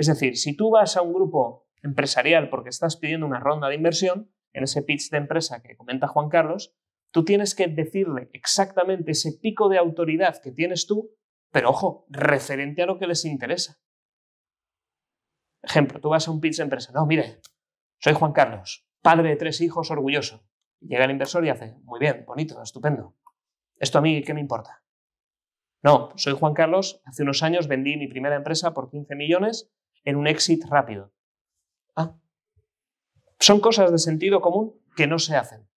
Es decir, si tú vas a un grupo empresarial porque estás pidiendo una ronda de inversión, en ese pitch de empresa que comenta Juan Carlos, tú tienes que decirle exactamente ese pico de autoridad que tienes tú, pero ojo, referente a lo que les interesa. Ejemplo, tú vas a un pitch de empresa, no, mire, soy Juan Carlos, padre de tres hijos, orgulloso. Llega el inversor y hace, muy bien, bonito, estupendo. ¿Esto a mí qué me importa? No, soy Juan Carlos, hace unos años vendí mi primera empresa por 15 millones en un exit rápido. Ah. son cosas de sentido común que no se hacen.